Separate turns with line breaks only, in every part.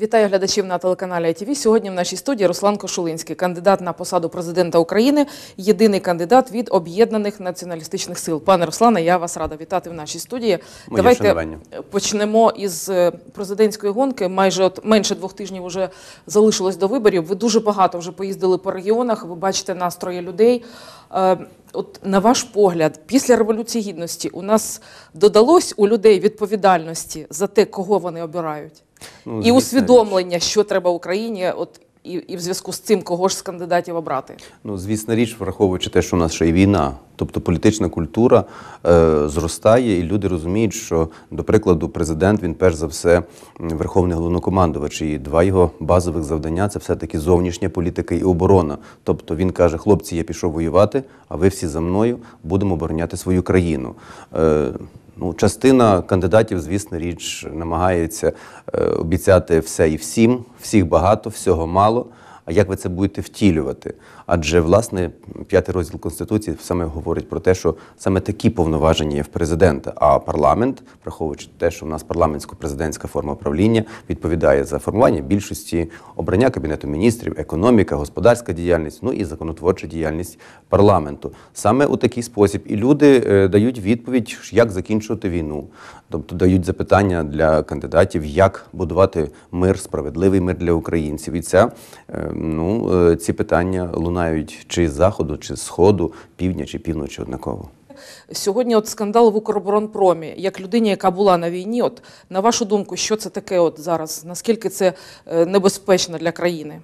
Вітаю глядачів на телеканалі АТВ. Сьогодні в нашій студії Руслан Кошулинський, кандидат на посаду президента України, єдиний кандидат від об'єднаних націоналістичних сил. Пане Руслане, я вас рада вітати в нашій студії. Моє Давайте шанування. почнемо із е, президентської гонки. Майже от менше двох тижнів вже залишилось до виборів. Ви дуже багато вже поїздили по регіонах. Ви бачите настрої людей. Е, от на ваш погляд, після революції гідності у нас додалось у людей відповідальності за те, кого вони обирають. Ну, і усвідомлення, що треба Україні, от і і в зв'язку з цим кого ж з кандидатів обрати.
Ну звісна річ, враховуючи те, що у нас ще й війна, тобто політична культура е, зростає, і люди розуміють, що до прикладу, президент він перш за все верховний головнокомандувач, і два його базових завдання це все таки зовнішня політика і оборона. Тобто він каже: Хлопці, я пішов воювати, а ви всі за мною будемо обороняти свою країну. Е, Ну, частина кандидатів, звісно, річ намагається е, обіцяти все і всім, всіх багато, всього мало а як ви це будете втілювати? Адже власне п'ятий розділ конституції саме говорить про те, що саме такі повноваження є в президента. А парламент, враховуючи те, що в нас парламентсько-президентська форма правління відповідає за формування більшості обрання кабінету міністрів, економіка, господарська діяльність, ну і законотворча діяльність парламенту. Саме у такий спосіб і люди е, дають відповідь, як закінчувати війну, тобто дають запитання для кандидатів, як будувати мир, справедливий мир для українців, і ця е, ну, е, ці питання лунають чи з заходу, чи з сходу, півдня чи півночі однаково.
Сьогодні от скандал в Укроборонпромі, як людині, яка була на війні, от на вашу думку, що це таке от зараз? Наскільки це е, небезпечно для країни?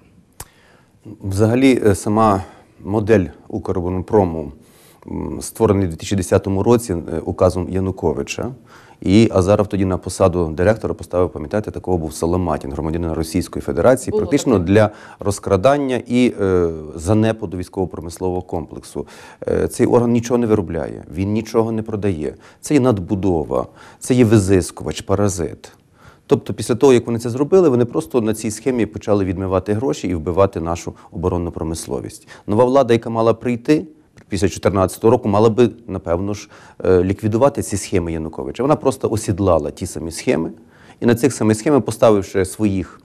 Взагалі, е, сама модель Укроборонпрому створена у 2010 році указом Януковича. І Азаров тоді на посаду директора поставив, пам'ятаєте, такого був Соломатін, громадянин Російської Федерації, Було практично таке. для розкрадання і е, занепаду військово-промислового комплексу. Е, цей орган нічого не виробляє, він нічого не продає. Це є надбудова, це є визискувач, паразит. Тобто, після того, як вони це зробили, вони просто на цій схемі почали відмивати гроші і вбивати нашу оборонну промисловість. Нова влада, яка мала прийти після 2014 року мала би, напевно ж, е, ліквідувати ці схеми Януковича. Вона просто осідлала ті самі схеми, і на цих самих схемах поставивши своїх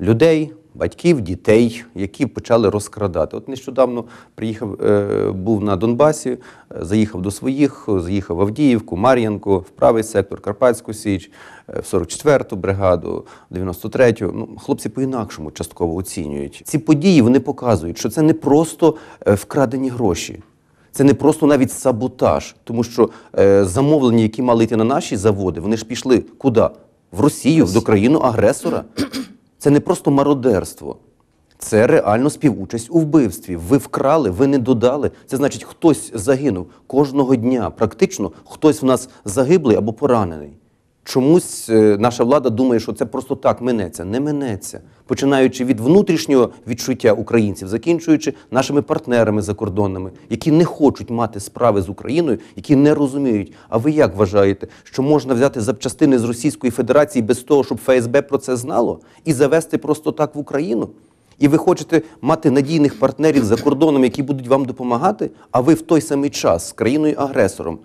людей, батьків, дітей, які почали розкрадати. От нещодавно приїхав, е, був на Донбасі, е, заїхав до своїх, заїхав в Авдіївку, Мар'янку, в правий сектор, Карпатську Січ, в 44-ту бригаду, 93-ю. Ну, хлопці по-інакшому частково оцінюють. Ці події вони показують, що це не просто вкрадені гроші це не просто навіть саботаж, тому що е, замовлення, які мали йти на наші заводи, вони ж пішли куди? В Росію, до країну агресора. Це не просто мародерство. Це реально співучасть у вбивстві. Ви вкрали, ви не додали. Це значить, хтось загинув кожного дня. Практично хтось в нас загиблий або поранений. Чомусь е, наша влада думає, що це просто так минеться. Не минеться, починаючи від внутрішнього відчуття українців, закінчуючи нашими партнерами закордонними, які не хочуть мати справи з Україною, які не розуміють. А ви як вважаєте, що можна взяти запчастини з Російської Федерації без того, щоб ФСБ про це знало, і завести просто так в Україну? І ви хочете мати надійних партнерів за кордоном, які будуть вам допомагати? А ви в той самий час з країною-агресором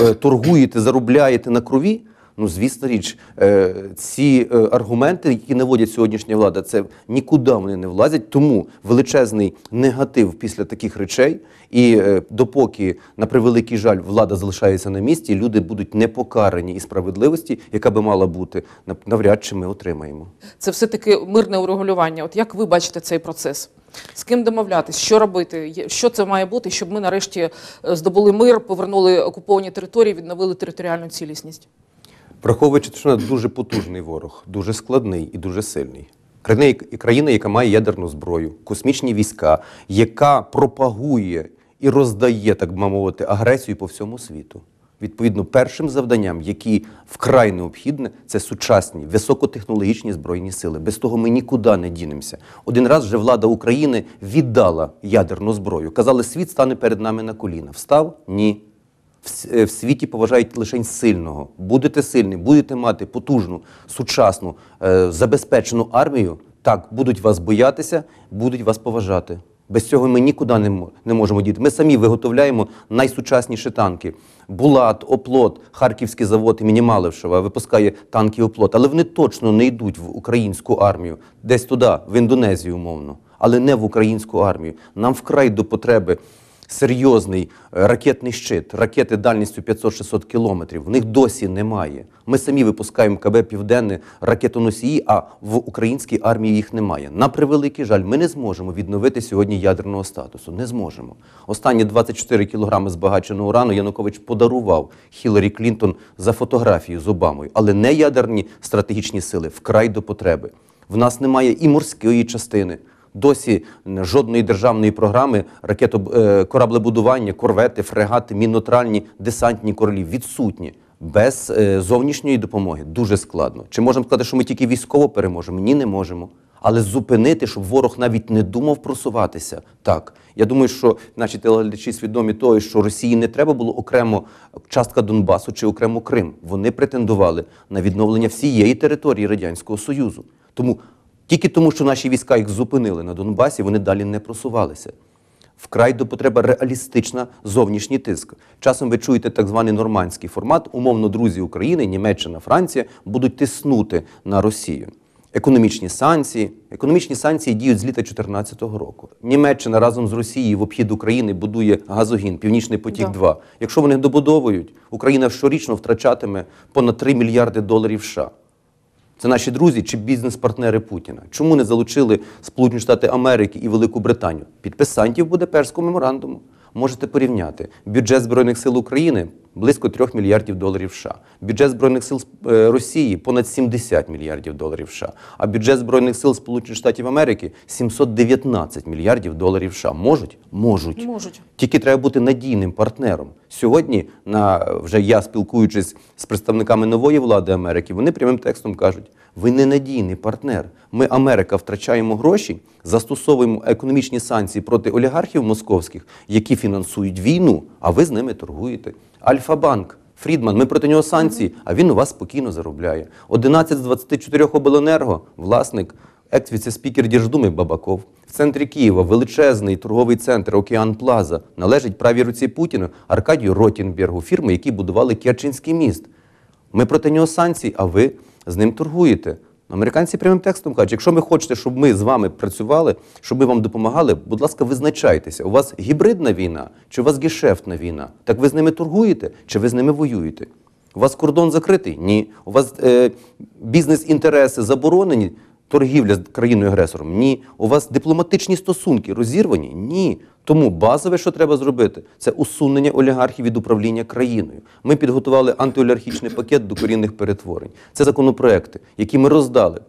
е, торгуєте, заробляєте на крові? Ну звісно річ, е, ці е, аргументи, які наводять сьогоднішня влада, це нікуди вони не влазять. Тому величезний негатив після таких речей. І е, допоки на превеликий жаль влада залишається на місці, люди будуть непокарані і справедливості, яка би мала бути, навряд чи ми отримаємо.
Це все таки мирне урегулювання. От як ви бачите цей процес? З ким домовлятись, що робити, що це має бути, щоб ми нарешті здобули мир, повернули окуповані території, відновили територіальну цілісність
враховуючи, що це дуже потужний ворог, дуже складний і дуже сильний. Країна, яка має ядерну зброю, космічні війська, яка пропагує і роздає, так би мовити, агресію по всьому світу. Відповідно, першим завданням, які вкрай необхідне, це сучасні високотехнологічні збройні сили. Без того ми нікуди не дінемося. Один раз вже влада України віддала ядерну зброю. Казали, світ стане перед нами на коліна. Встав? Ні. Е, в світі поважають лише сильного. Будете сильні, будете мати потужну, сучасну, е, забезпечену армію. Так, будуть вас боятися, будуть вас поважати. Без цього ми нікуди не можемо діти. Ми самі виготовляємо найсучасніші танки. Булат, оплот, харківський завод імені Малевшева випускає танки оплот, але вони точно не йдуть в українську армію, десь туди, в Індонезію, умовно, але не в українську армію. Нам вкрай до потреби серйозний е, ракетний щит, ракети дальністю 500-600 кілометрів. В них досі немає. Ми самі випускаємо КБ Південне ракетоносії, а в українській армії їх немає. На превеликий жаль, ми не зможемо відновити сьогодні ядерного статусу. Не зможемо. Останні 24 кілограми збагаченого урану Янукович подарував Хіларі Клінтон за фотографію з Обамою, але не ядерні стратегічні сили вкрай до потреби. В нас немає і морської частини досі жодної державної програми ракето е, кораблебудування, корвети, фрегати, мінотральні, десантні королі відсутні. Без е, зовнішньої допомоги дуже складно. Чи можемо сказати, що ми тільки військово переможемо? Ні, не можемо. Але зупинити, щоб ворог навіть не думав просуватися, так я думаю, що наші телеглядачі свідомі того, що Росії не треба було окремо частка Донбасу чи окремо Крим. Вони претендували на відновлення всієї території Радянського Союзу. Тому тільки тому, що наші війська їх зупинили на Донбасі, вони далі не просувалися. Вкрай до потреба реалістична зовнішній тиск. Часом ви чуєте так званий нормандський формат, умовно, друзі України, Німеччина, Франція будуть тиснути на Росію. Економічні санкції. Економічні санкції діють з літа 2014 року. Німеччина разом з Росією в обхід України будує газогін, Північний потік. 2 да. якщо вони добудовують, Україна щорічно втрачатиме понад 3 мільярди доларів. США. Це наші друзі чи бізнес-партнери Путіна. Чому не залучили Сполучені Штати Америки і Велику Британію? Підписантів буде Будапештського меморандуму. Можете порівняти бюджет Збройних сил України близько 3 мільярдів доларів США. Бюджет збройних сил е, Росії понад 70 мільярдів доларів США. А бюджет збройних сил Сполучених Штатів Америки 719 мільярдів доларів США. Можуть? Можуть. Можуть. Тільки треба бути надійним партнером. Сьогодні, на вже я спілкуючись з представниками нової влади Америки, вони прямим текстом кажуть: ви ненадійний партнер. Ми, Америка, втрачаємо гроші, застосовуємо економічні санкції проти олігархів московських, які фінансують війну, а ви з ними торгуєте. Альфа-банк, Фрідман, ми проти нього санкції, а він у вас спокійно заробляє. 11 з 24 обленерго, власник, екс-віце-спікер Держдуми Бабаков. В центрі Києва величезний торговий центр Океан Плаза належить правій руці Путіна Аркадію Ротінбергу, фірми, які будували Керчинський міст. Ми проти нього санкції, а ви з ним торгуєте. Американці прямим текстом кажуть, якщо ви хочете, щоб ми з вами працювали, щоб ми вам допомагали, будь ласка, визначайтеся, у вас гібридна війна чи у вас гішефтна війна? Так ви з ними торгуєте чи ви з ними воюєте? У вас кордон закритий? Ні. У вас е, бізнес-інтереси заборонені? торгівля з країною-агресором? Ні. У вас дипломатичні стосунки розірвані? Ні. Тому базове, що треба зробити, це усунення олігархів від управління країною. Ми підготували антиолігархічний пакет до корінних перетворень. Це законопроекти, які ми роздали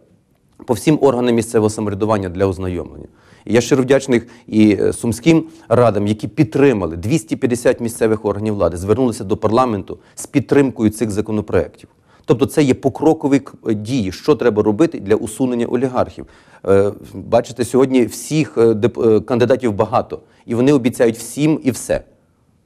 по всім органам місцевого самоврядування для ознайомлення. І я щиро вдячний і е, сумським радам, які підтримали 250 місцевих органів влади, звернулися до парламенту з підтримкою цих законопроектів. Тобто це є покрокові е, дії, що треба робити для усунення олігархів. Е, бачите, сьогодні всіх е, кандидатів багато, і вони обіцяють всім і все.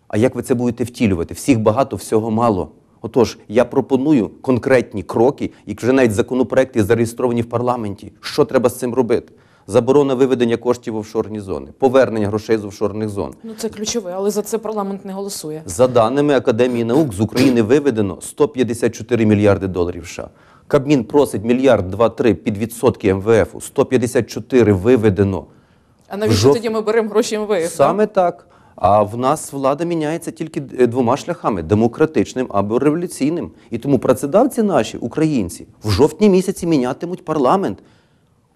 А як ви це будете втілювати? Всіх багато, всього мало. Отож, я пропоную конкретні кроки, і вже навіть законопроекти зареєстровані в парламенті. Що треба з цим робити? заборона виведення коштів в офшорні зони, повернення грошей з офшорних зон.
Ну це ключове, але за це парламент не голосує.
За даними Академії наук з України виведено 154 мільярди доларів. США. Кабмін просить мільярд два-три під відсотки МВФу. 154 виведено.
А навіщо Жов... тоді ми беремо гроші МВФ? Саме
так. А в нас влада міняється тільки е, двома шляхами демократичним або революційним. І тому працедавці наші, українці, в жовтні місяці мінятимуть парламент.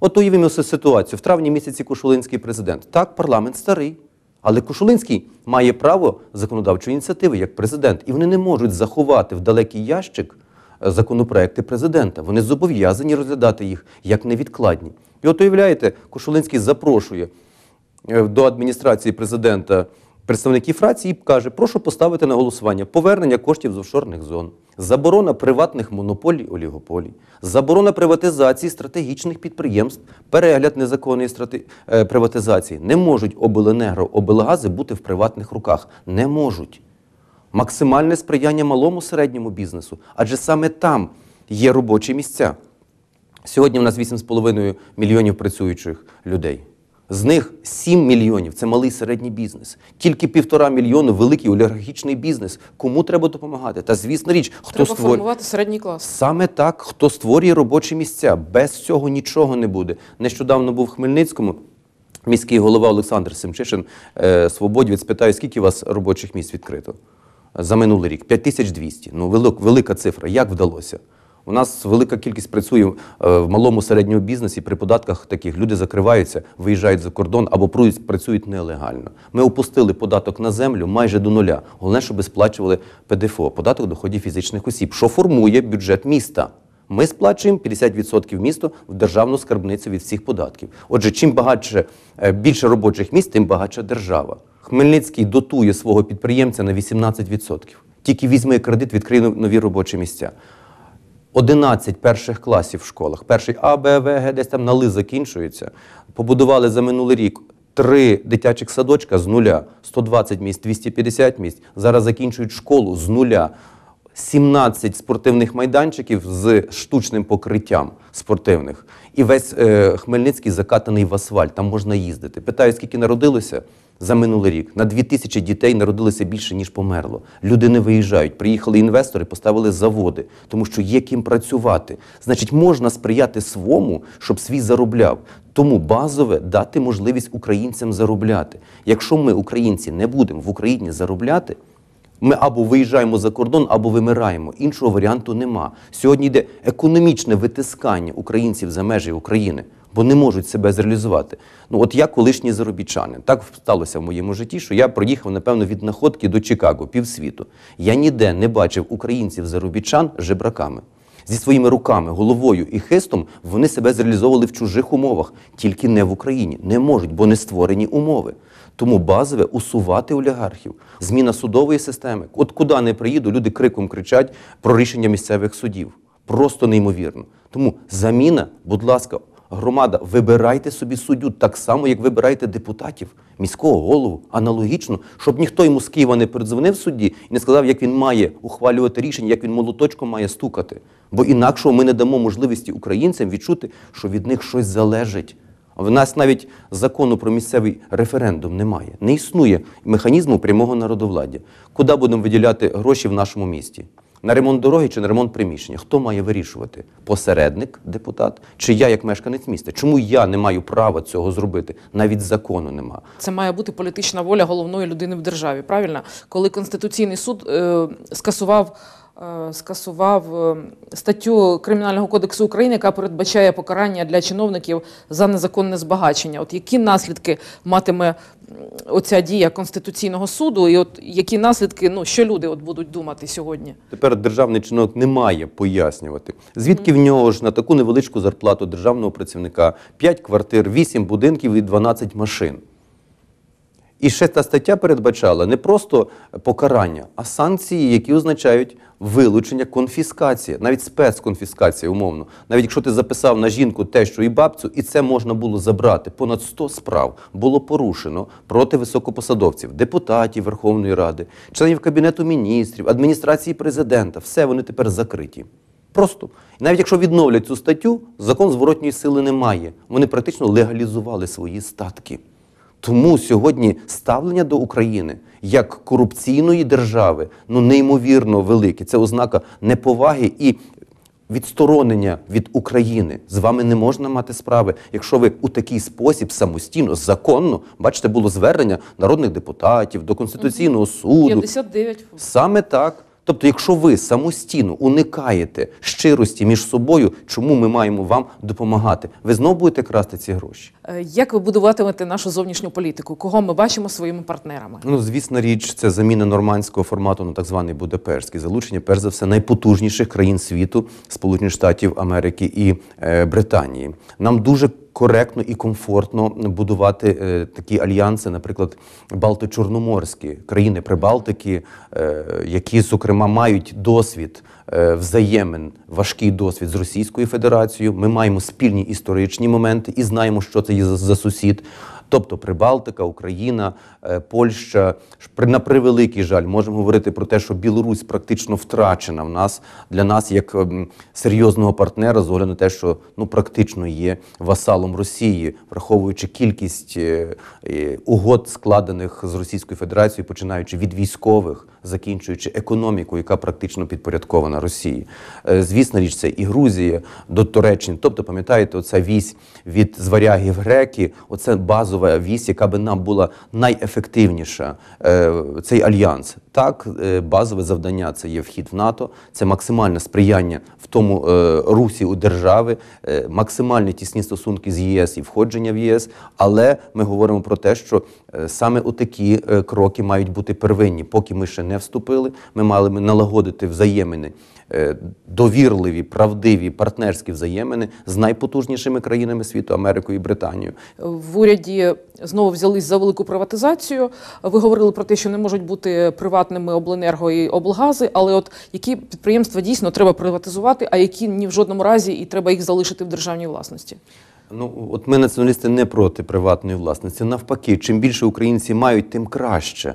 От уявімо ситуацію. В травні місяці Кушулинський президент. Так, парламент старий. Але Кушулинський має право законодавчої ініціативи як президент. І вони не можуть заховати в далекий ящик е, законопроекти президента. Вони зобов'язані розглядати їх як невідкладні. І от уявляєте, Кушулинський запрошує е, до адміністрації президента представників рації каже, прошу поставити на голосування повернення коштів з офшорних зон, заборона приватних монополій олігополій, заборона приватизації стратегічних підприємств, перегляд незаконної страти... Е, приватизації. Не можуть обленегро, облгази бути в приватних руках. Не можуть. Максимальне сприяння малому середньому бізнесу, адже саме там є робочі місця. Сьогодні в нас 8,5 мільйонів працюючих людей. З них 7 мільйонів це малий середній бізнес. Тільки півтора мільйони великий олігархічний бізнес. Кому треба допомагати? Та звісно річ, хто треба створює формувати середній клас саме так, хто створює робочі місця. Без цього нічого не буде. Нещодавно був в Хмельницькому. Міський голова Олександр Семчишин е, Свободівець питає, скільки у вас робочих місць відкрито за минулий рік? 5200. Ну велика цифра. Як вдалося? У нас велика кількість працює е, в малому середньому бізнесі. При податках таких люди закриваються, виїжджають за кордон або працюють нелегально. Ми опустили податок на землю майже до нуля. Головне, щоб сплачували ПДФО, податок доходів фізичних осіб, що формує бюджет міста. Ми сплачуємо 50% місту в державну скарбницю від всіх податків. Отже, чим багатше е, більше робочих міст, тим багатша держава. Хмельницький дотує свого підприємця на 18%. Тільки візьме кредит, відкриє нові робочі місця. 11 перших класів в школах. Перший А, Б, В, Г, десь там на ли закінчується. Побудували за минулий рік три дитячих садочка з нуля, 120 місць, 250 місць. Зараз закінчують школу з нуля. 17 спортивних майданчиків з штучним покриттям спортивних, і весь е, Хмельницький закатаний в асфальт. Там можна їздити. Питаю, скільки народилося за минулий рік на 2 тисячі дітей народилося більше, ніж померло. Люди не виїжджають. Приїхали інвестори, поставили заводи, тому що є ким працювати. Значить, можна сприяти свому, щоб свій заробляв. Тому базове дати можливість українцям заробляти. Якщо ми, українці, не будемо в Україні заробляти. Ми або виїжджаємо за кордон, або вимираємо. Іншого варіанту нема. Сьогодні йде економічне витискання українців за межі України бо не можуть себе зреалізувати. Ну, от я колишній заробітчанин. Так сталося в моєму житті, що я проїхав, напевно, від находки до Чикаго, півсвіту. Я ніде не бачив українців-заробітчан жебраками. Зі своїми руками, головою і хистом вони себе зреалізовували в чужих умовах, тільки не в Україні. Не можуть, бо не створені умови. Тому базове усувати олігархів, зміна судової системи. От куди не приїду, люди криком кричать про рішення місцевих судів. Просто неймовірно. Тому заміна, будь ласка громада, вибирайте собі суддю так само, як вибираєте депутатів, міського голову, аналогічно, щоб ніхто йому з Києва не передзвонив судді і не сказав, як він має ухвалювати рішення, як він молоточком має стукати. Бо інакшого ми не дамо можливості українцям відчути, що від них щось залежить. В нас навіть закону про місцевий референдум немає. Не існує механізму прямого народовладдя. Куди будемо виділяти гроші в нашому місті? на ремонт дороги чи на ремонт приміщення. Хто має вирішувати? Посередник, депутат, чи я як мешканець міста? Чому я не маю права цього зробити? Навіть закону нема.
Це має бути політична воля головної людини в державі. Правильно, коли конституційний суд е, скасував. Е, скасував е, статтю Кримінального кодексу України, яка передбачає покарання для чиновників за незаконне збагачення. От які наслідки матиме оця дія Конституційного суду, і от які наслідки, ну що люди от будуть думати сьогодні?
Тепер державний чиновник не має пояснювати, звідки в нього ж на таку невеличку зарплату державного працівника 5 квартир, 8 будинків і 12 машин. І ще та стаття передбачала не просто покарання, а санкції, які означають вилучення конфіскація, навіть спецконфіскація, умовно. Навіть якщо ти записав на жінку те, що і бабцю, і це можна було забрати. Понад 100 справ було порушено проти високопосадовців, депутатів Верховної Ради, членів кабінету міністрів, адміністрації президента. Все вони тепер закриті. Просто і навіть якщо відновлять цю статтю, закон зворотньої сили немає. Вони практично легалізували свої статки. Тому сьогодні ставлення до України як корупційної держави ну неймовірно велике. Це ознака неповаги і відсторонення від України. З вами не можна мати справи, якщо ви у такий спосіб самостійно, законно бачите, було звернення народних депутатів до конституційного суду. 59. саме так. Тобто, якщо ви самостійно уникаєте щирості між собою, чому ми маємо вам допомагати? Ви знову будете красти ці гроші?
Е, як ви будуватимете нашу зовнішню політику? Кого ми бачимо своїми партнерами? Ну
звісно, річ це заміна нормандського формату на ну, так званий Будапештський, залучення, перш за все, найпотужніших країн світу, Сполучених Штатів Америки і е, Британії. Нам дуже коректно і комфортно будувати е, такі альянси, наприклад, Балто-Чорноморські країни Прибалтики, е, які, зокрема, мають досвід е, взаємин, важкий досвід з Російською Федерацією. Ми маємо спільні історичні моменти і знаємо, що це є за сусід. Тобто Прибалтика, Україна, е, Польща на превеликий жаль, можемо говорити про те, що Білорусь практично втрачена в нас для нас як ем, серйозного партнера, з огляду на те, що ну практично є васалом Росії, враховуючи кількість е, е, угод, складених з Російською Федерацією, починаючи від військових закінчуючи економіку, яка практично підпорядкована Росії. Е, звісно, річ це і Грузія до Туреччини. Тобто, пам'ятаєте, оця вісь від зварягів греки, оце базова вісь, яка би нам була найефективніша. Е, цей альянс так е, базове завдання це є вхід в НАТО, це максимальне сприяння в тому русі у держави, максимальні тісні стосунки з ЄС і входження в ЄС. Але ми говоримо про те, що саме отакі кроки мають бути первинні, поки ми ще не повноваження вступили. Ми мали налагодити взаємини, е, довірливі, правдиві партнерські взаємини з найпотужнішими країнами світу Америкою і Британією.
В уряді знову взялись за велику приватизацію. Ви говорили про те, що не можуть бути приватними обленерго і облгази, але от які підприємства дійсно треба приватизувати, а які ні в жодному разі і треба їх залишити в державній власності.
Ну, от ми націоналісти не проти приватної власності. Навпаки, чим більше українці мають, тим краще.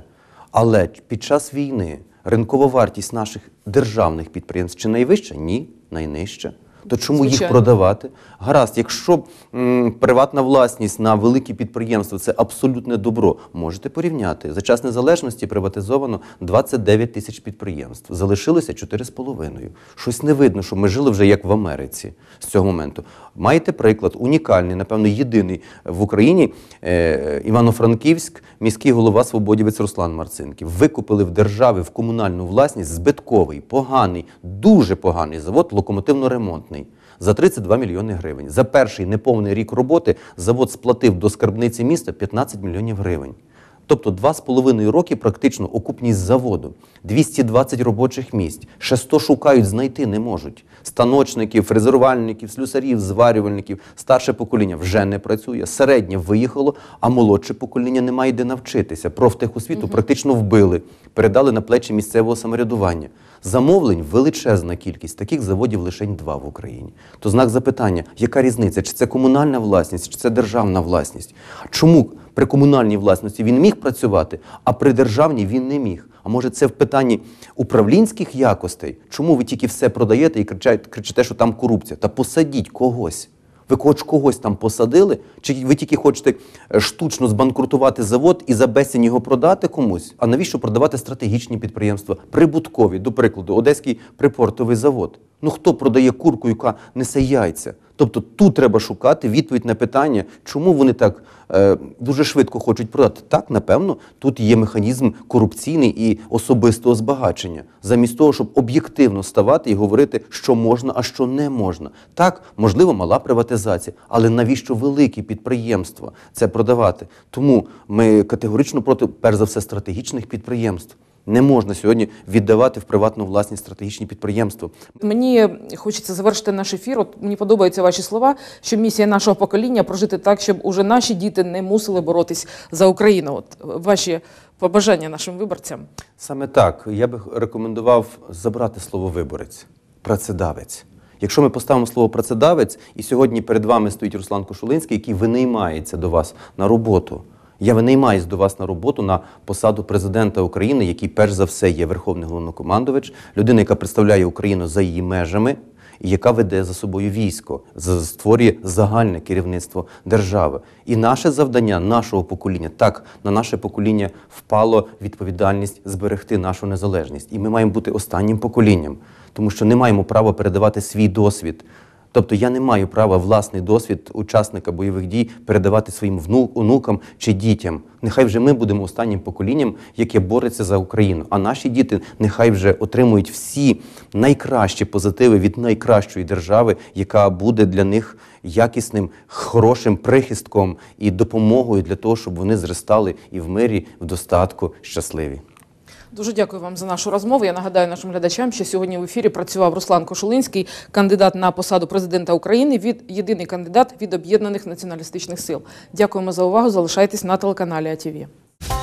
Але під час війни ринкова вартість наших державних підприємств чи найвища? Ні, найнижча. То чому Звичайно. їх продавати? Гаразд, якщо м, приватна власність на великі підприємства це абсолютне добро, можете порівняти за час незалежності приватизовано 29 тисяч підприємств, залишилося 4,5. Щось не видно, що ми жили вже як в Америці з цього моменту маєте приклад унікальний, напевно, єдиний в Україні е, Івано-Франківськ, міський голова Свободівець Руслан Марцинків. Викупили в держави в комунальну власність збитковий, поганий, дуже поганий завод, локомотивно-ремонтний за 32 мільйони гривень. За перший неповний рік роботи завод сплатив до скарбниці міста 15 мільйонів гривень. Тобто 2,5 роки практично окупність заводу, 220 робочих місць, ще 100 шукають, знайти не можуть. Станочників, фрезерувальників, слюсарів, зварювальників, старше покоління вже не працює, середнє виїхало, а молодше покоління не має де навчитися. Профтехосвіту угу. практично вбили, передали на плечі місцевого самоврядування. Замовлень величезна кількість, таких заводів лише два в Україні. То знак запитання, яка різниця? Чи це комунальна власність, чи це державна власність? Чому при комунальній власності він міг працювати, а при державній він не міг. А може, це в питанні управлінських якостей? Чому ви тільки все продаєте і кричите, що там корупція? Та посадіть когось. Ви хоч когось там посадили, чи ви тільки хочете е, штучно збанкрутувати завод і за безцінь його продати комусь? А навіщо продавати стратегічні підприємства? Прибуткові, до прикладу, Одеський припортовий завод. Ну хто продає курку, яка несе яйця? Тобто тут треба шукати відповідь на питання, чому вони так е, дуже швидко хочуть продати. Так, напевно, тут є механізм корупційний і особистого збагачення, замість того, щоб об'єктивно ставати і говорити, що можна, а що не можна. Так, можливо, мала приватизація, але навіщо великі підприємства це продавати? Тому ми категорично проти, перш за все, стратегічних підприємств не можна сьогодні віддавати в приватну власність стратегічні підприємства.
Мені хочеться завершити наш ефір. От мені подобаються ваші слова, що місія нашого покоління прожити так, щоб уже наші діти не мусили боротись за Україну. От ваші побажання нашим виборцям.
Саме так я би рекомендував забрати слово виборець, працедавець. Якщо ми поставимо слово працедавець, і сьогодні перед вами стоїть Руслан Кошулинський, який винаймається до вас на роботу. Я винаймаюсь до вас на роботу на посаду президента України, який перш за все є верховний головнокомандувач, людина, яка представляє Україну за її межами. і Яка веде за собою військо, створює загальне керівництво держави, і наше завдання нашого покоління так на наше покоління впало відповідальність зберегти нашу незалежність, і ми маємо бути останнім поколінням, тому що не маємо права передавати свій досвід. Тобто я не маю права власний досвід учасника бойових дій передавати своїм внук, онукам чи дітям. Нехай вже ми будемо останнім поколінням, яке бореться за Україну. А наші діти нехай вже отримують всі найкращі позитиви від найкращої держави, яка буде для них якісним, хорошим прихистком і допомогою для того, щоб вони зростали і в мирі, в достатку щасливі.
Дуже дякую вам за нашу розмову. Я нагадаю нашим глядачам, що сьогодні в ефірі працював Руслан Кошулинський, кандидат на посаду президента України. Від єдиний кандидат від об'єднаних націоналістичних сил. Дякуємо за увагу. Залишайтесь на телеканалі АТВ.